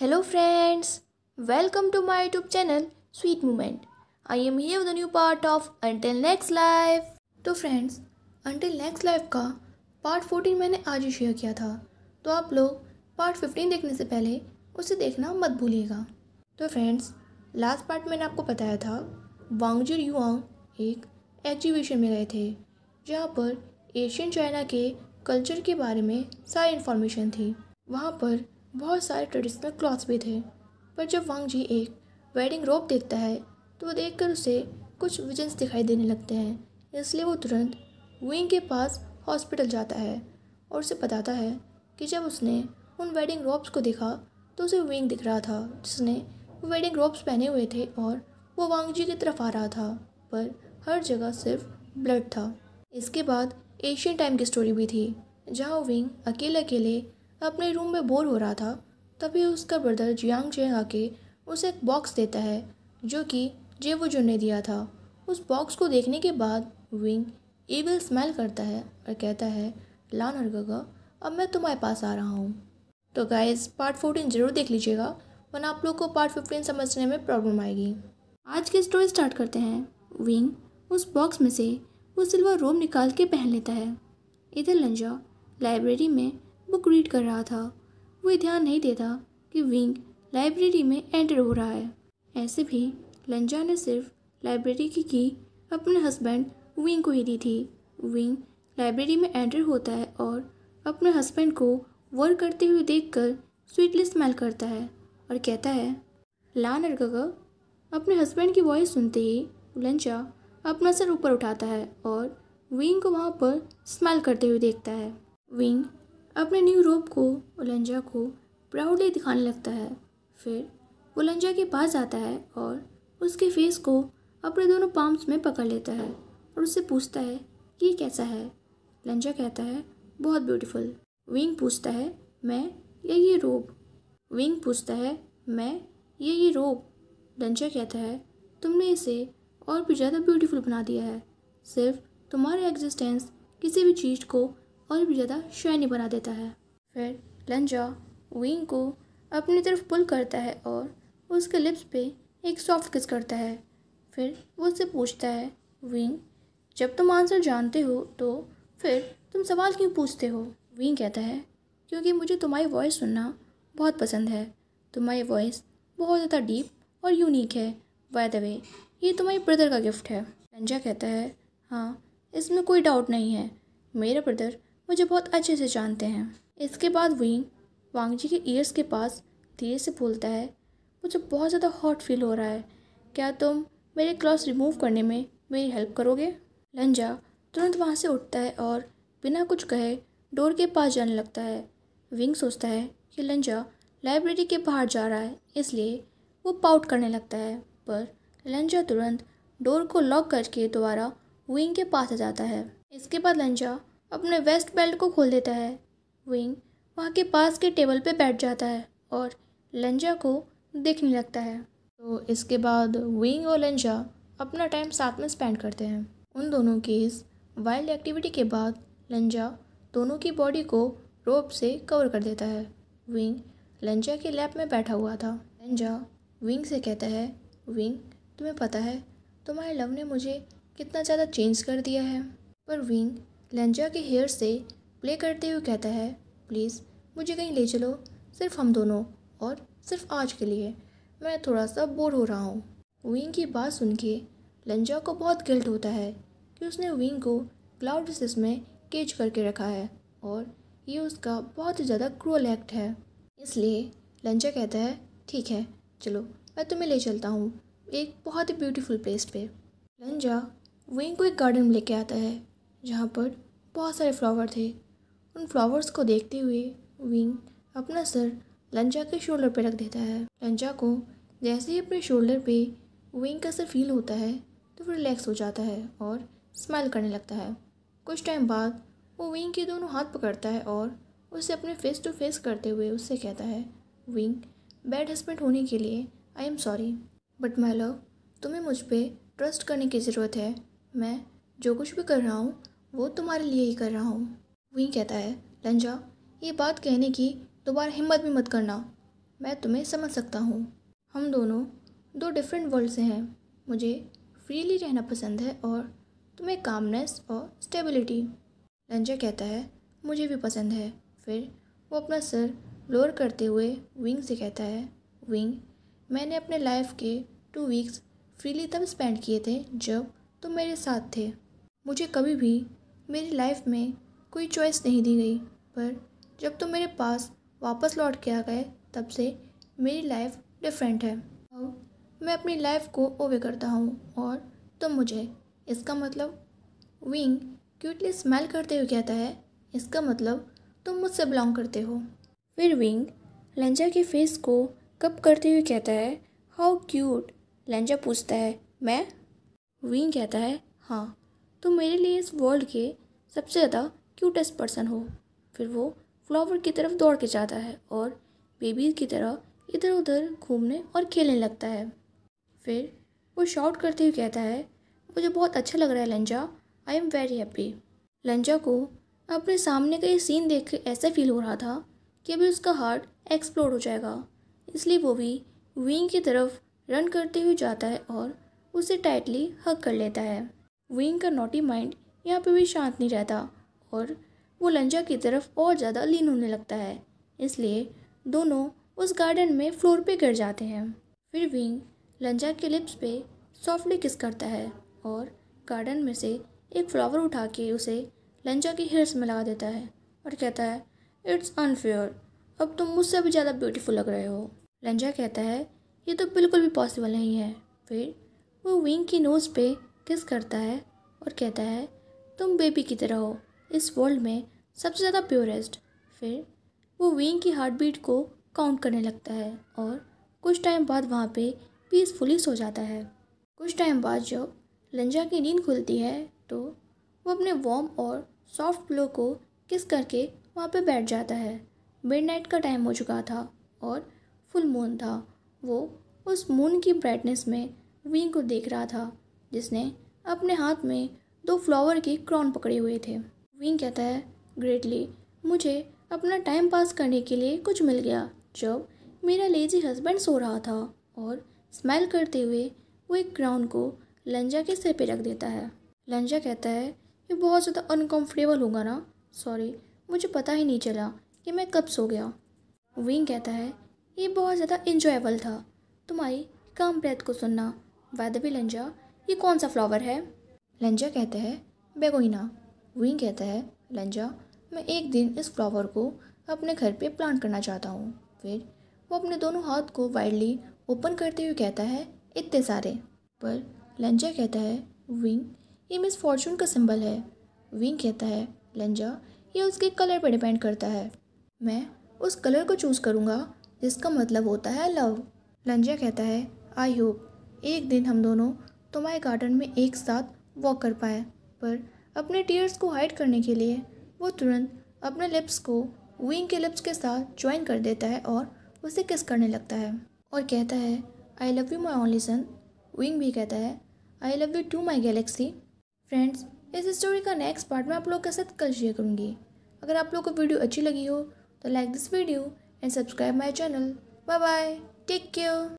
hello friends welcome to my YouTube channel sweet moment I am here the new part of until next life तो friends until next life का part fourteen मैंने आज ही share किया था तो आप लोग पार्ट फिफ्टीन देखने से पहले उसे देखना मत भूलिएगा तो फ्रेंड्स लास्ट पार्ट मैंने आपको बताया था वांगजर युआंग एक एग्जीबिशन में गए थे जहाँ पर एशियन चाइना के कल्चर के बारे में सारी इन्फॉर्मेशन थी वहाँ पर बहुत सारे ट्रेडिशनल क्लॉथ्स भी थे पर जब वांग जी एक वेडिंग रोप देखता है तो देख उसे कुछ विजन्स दिखाई देने लगते हैं इसलिए वो तुरंत विंग के पास हॉस्पिटल जाता है और उसे बताता है कि जब उसने उन वेडिंग रोप्स को देखा तो उसे विंग दिख रहा था जिसने वेडिंग रोप्स पहने हुए थे और वो वांग जी की तरफ आ रहा था पर हर जगह सिर्फ ब्लड था इसके बाद एशियन टाइम की स्टोरी भी थी जहाँ विंग अकेले अकेले अपने रूम में बोर हो रहा था तभी उसका ब्रदर जियांग चेंग आके उसे एक बॉक्स देता है जो कि जे जुन ने दिया था उस बॉक्स को देखने के बाद विंग एविल स्मेल करता है और कहता है लान और गगा अब मैं तुम्हारे पास आ रहा हूँ तो गाइज पार्ट फोर्टीन ज़रूर देख लीजिएगा वरना आप लोग को पार्ट फिफ्टीन समझने में प्रॉब्लम आएगी आज की स्टोरी स्टार्ट करते हैं विंग उस बॉक्स में से वो सिल्वर रोम निकाल के पहन लेता है इधर लंजा लाइब्रेरी में बुक रीड कर रहा था वो ध्यान नहीं देता कि विंग लाइब्रेरी में एंटर हो रहा है ऐसे भी लंजा ने सिर्फ लाइब्रेरी की की अपने हस्बैंड विंग को ही दी थी विंग लाइब्रेरी में एंटर होता है और अपने हस्बैंड को वर्क करते हुए देखकर स्वीटली स्मेल करता है और कहता है लान अर्गग अपने हस्बैंड की वॉइस सुनते ही लंचा अपना सर ऊपर उठाता है और विंग को वहाँ पर स्मेल करते हुए देखता है विंग अपने न्यू रोब को ओलंजा को प्राउडली दिखाने लगता है फिर ओलंजा के पास जाता है और उसके फेस को अपने दोनों पाम्स में पकड़ लेता है और उससे पूछता है कि कैसा है लंजा कहता है बहुत ब्यूटीफुल विंग पूछता है मैं या ये रोब विंग पूछता है मैं या ये रोब लंजा कहता है तुमने इसे और भी ज़्यादा ब्यूटीफुल बना दिया है सिर्फ तुम्हारा एग्जिस्टेंस किसी भी चीज़ को और भी ज़्यादा शाइनी बना देता है फिर लंजा विंग को अपनी तरफ पुल करता है और उसके लिप्स पे एक सॉफ्ट किस करता है फिर वो उससे पूछता है विंग जब तुम आंसर जानते हो तो फिर तुम सवाल क्यों पूछते हो विंग कहता है क्योंकि मुझे तुम्हारी वॉइस सुनना बहुत पसंद है तुम्हारी वॉइस बहुत ज़्यादा डीप और यूनिक है बाय द वे ये तुम्हारे ब्रदर का गिफ्ट है लंजा कहता है हाँ इसमें कोई डाउट नहीं है मेरा ब्रदर मुझे बहुत अच्छे से जानते हैं इसके बाद वीन वांगजी के ईयर्स के पास धीरे से बोलता है मुझे बहुत ज़्यादा हॉट फील हो रहा है क्या तुम मेरे क्लॉस रिमूव करने में मेरी हेल्प करोगे लंजा तुरंत वहाँ से उठता है और बिना कुछ कहे डोर के पास जाने लगता है विंग सोचता है कि लंजा लाइब्रेरी के बाहर जा रहा है इसलिए वो पाउट करने लगता है पर लंजा तुरंत डोर को लॉक करके दोबारा विंग के पास आ जाता है इसके बाद लंजा अपने वेस्ट बेल्ट को खोल देता है विंग वहाँ के पास के टेबल पे बैठ जाता है और लंजा को देखने लगता है तो इसके बाद विंग और लंजा अपना टाइम साथ में स्पेंड करते हैं उन दोनों की इस वाइल्ड एक्टिविटी के बाद लंजा दोनों की बॉडी को रोप से कवर कर देता है विंग लंजा के लैब में बैठा हुआ था लंजा विंग से कहता है विंग तुम्हें पता है तुम्हारे लव ने मुझे कितना ज़्यादा चेंज कर दिया है पर विंग लेंजा के हेयर से प्ले करते हुए कहता है प्लीज़ मुझे कहीं ले चलो सिर्फ हम दोनों और सिर्फ आज के लिए मैं थोड़ा सा बोर हो रहा हूँ विंग की बात सुन के लंजा को बहुत गिल्ट होता है कि उसने विंग को क्लाउड रिसेस में केज करके रखा है और ये उसका बहुत ही ज़्यादा क्रूअल एक्ट है इसलिए लंजा कहता है ठीक है चलो मैं तुम्हें ले चलता हूँ एक बहुत ही ब्यूटीफुल प्लेस पे लंजा विंग को एक गार्डन में लेके आता है जहाँ पर बहुत सारे फ्लावर थे उन फ्लावर्स को देखते हुए विंग अपना सर लंजा के शोल्डर पर रख देता है लंजा को जैसे ही अपने शोल्डर पे विंग का सर फील होता है तो वो रिलैक्स हो जाता है और स्माइल करने लगता है कुछ टाइम बाद वो विंग के दोनों हाथ पकड़ता है और उसे अपने फेस टू फेस करते हुए उससे कहता है विंग बैड हस्बैंड होने के लिए I am sorry but my love तुम्हें मुझ पर ट्रस्ट करने की ज़रूरत है मैं जो कुछ भी कर रहा हूँ वो तुम्हारे लिए ही कर रहा हूँ वहीं कहता है लंजा ये बात कहने की दोबारा हिम्मत भी मत करना मैं तुम्हें समझ सकता हूँ हम दोनों दो डिफरेंट वर्ल्ड से हैं मुझे फ्रीली रहना पसंद है और तुम्हें कामनेस और स्टेबिलिटी लंजा कहता है मुझे भी पसंद है फिर वो अपना सर लोअर करते हुए विंग से कहता है विंग मैंने अपने लाइफ के टू वीक्स फ्रीली तब स्पेंड किए थे जब तुम मेरे साथ थे मुझे कभी भी मेरी लाइफ में कोई चॉइस नहीं दी गई पर जब तुम मेरे पास वापस लौट के आ गए तब से मेरी लाइफ डिफरेंट है अब मैं अपनी लाइफ को ओवे करता हूँ और तुम मुझे इसका मतलब विंग क्यूटली स्मेल करते हुए कहता है इसका मतलब तुम मुझसे बिलोंग करते हो फिर विंग लेंजा के फेस को कप करते हुए कहता है हाउ क्यूट लेंजा पूछता है मैं विंग कहता है हाँ तुम तो मेरे लिए इस वर्ल्ड के सबसे ज़्यादा क्यूटेस्ट पर्सन हो फिर वो फ्लावर की तरफ दौड़ के जाता है और बेबी की तरह इधर उधर घूमने और खेलने लगता है फिर वो शॉट करते हुए कहता है मुझे बहुत अच्छा लग रहा है Lanja I am very happy Lanja को अपने सामने का ये सीन देख के ऐसा फील हो रहा था कि अभी उसका हार्ट एक्सप्लोड हो जाएगा इसलिए वो भी विंग की तरफ रन करते हुए जाता है और उसे टाइटली हक कर लेता है विंग का नोटी माइंड यहाँ पे भी शांत नहीं रहता और वो लंजा की तरफ और ज़्यादा लीन होने लगता है इसलिए दोनों उस गार्डन में फ्लोर पे गिर जाते हैं फिर विंग लंजा के लिप्स पे सॉफ्टली किस करता है और गार्डन में से एक फ्लावर उठा के उसे लंजा की हेयर्स में लगा देता है और कहता है इट्स अनफेयर अब तुम मुझसे भी ज़्यादा ब्यूटीफुल लग रहे हो लंजा कहता है ये तो बिल्कुल भी पॉसिबल नहीं है फिर वो विंग की नोज़ पे किस करता है और कहता है तुम बेबी की तरह हो इस वर्ल्ड में सबसे ज़्यादा प्योरेस्ट फिर वो विंग की हार्ट बीट को काउंट करने लगता है और कुछ टाइम बाद वहाँ पे पीसफुली सो जाता है कुछ टाइम बाद जब लंजा की नींद खुलती है तो वो अपने वॉम और सॉफ्ट पिलो को किस करके वहाँ पे बैठ जाता है मिड का टाइम हो चुका था और फुल मून था वो उस मून की ब्राइटनेस में विंग को देख रहा था जिसने अपने हाथ में दो फ्लावर के क्रॉन पकड़े हुए थे विंग कहता है ग्रेटली मुझे अपना टाइम पास करने के लिए कुछ मिल गया जब मेरा लेजी हस्बैंड सो रहा था और स्माइल करते हुए वो एक क्राउन को लंजा के सिर पे रख देता है लंजा कहता है ये बहुत ज़्यादा अनकम्फर्टेबल होगा ना सॉरी मुझे पता ही नहीं चला कि मैं कब सो गया विंग कहता है ये बहुत ज़्यादा इंजॉयबल था तुम्हारी काम प्रेत को सुनना वैदवी लंजा ये कौन सा फ्लावर है लंजा कहता है बेगोइना विंग कहता है लंजा मैं एक दिन इस फ्लावर को अपने घर पे प्लांट करना चाहता हूँ फिर वो अपने दोनों हाथ को वाइडली ओपन करते हुए कहता है इतने सारे पर लंजा कहता है विंग ये मिस फॉर्चून का सिंबल है विंग कहता है लंजा ये उसके कलर पर डिपेंड करता है मैं उस कलर को चूज़ करूँगा जिसका मतलब होता है लव लंजा कहता है आई होप एक दिन हम दोनों तो तुम्हारे गार्डन में एक साथ वॉक कर पाए पर अपने टीयर्स को हाइड करने के लिए वो तुरंत अपने लिप्स को विंग के लिप्स के साथ ज्वाइन कर देता है और उसे किस करने लगता है और कहता है I love you my only son Wing भी कहता है I love you too my galaxy friends इस स्टोरी का नेक्स्ट पार्ट मैं आप लोग के साथ कल शेयर करूँगी अगर आप लोग को वीडियो अच्छी लगी हो तो like this video and subscribe my channel bye bye take care